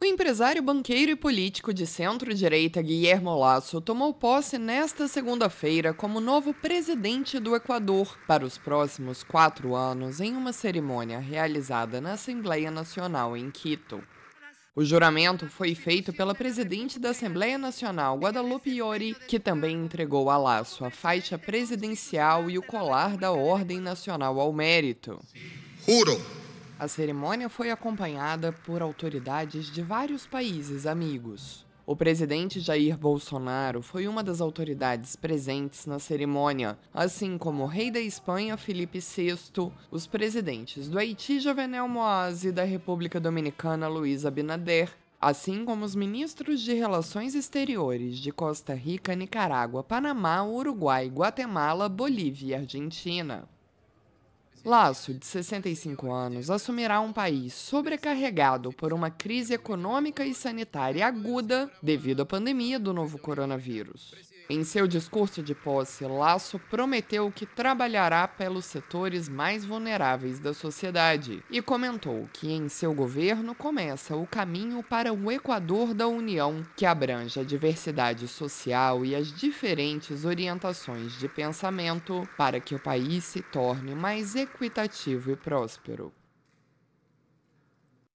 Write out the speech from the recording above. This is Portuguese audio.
O empresário banqueiro e político de centro-direita Guillermo Lasso tomou posse nesta segunda-feira como novo presidente do Equador para os próximos quatro anos em uma cerimônia realizada na Assembleia Nacional em Quito. O juramento foi feito pela presidente da Assembleia Nacional, Guadalupe Iori, que também entregou a Lasso a faixa presidencial e o colar da Ordem Nacional ao Mérito. Juro a cerimônia foi acompanhada por autoridades de vários países amigos. O presidente Jair Bolsonaro foi uma das autoridades presentes na cerimônia, assim como o rei da Espanha Felipe VI, os presidentes do Haiti Jovenel Moaz e da República Dominicana Luiz Abinader, assim como os ministros de Relações Exteriores de Costa Rica, Nicarágua, Panamá, Uruguai, Guatemala, Bolívia e Argentina. Laço, de 65 anos, assumirá um país sobrecarregado por uma crise econômica e sanitária aguda devido à pandemia do novo coronavírus. Em seu discurso de posse, Laço prometeu que trabalhará pelos setores mais vulneráveis da sociedade e comentou que em seu governo começa o caminho para o Equador da União, que abrange a diversidade social e as diferentes orientações de pensamento para que o país se torne mais equitativo e próspero.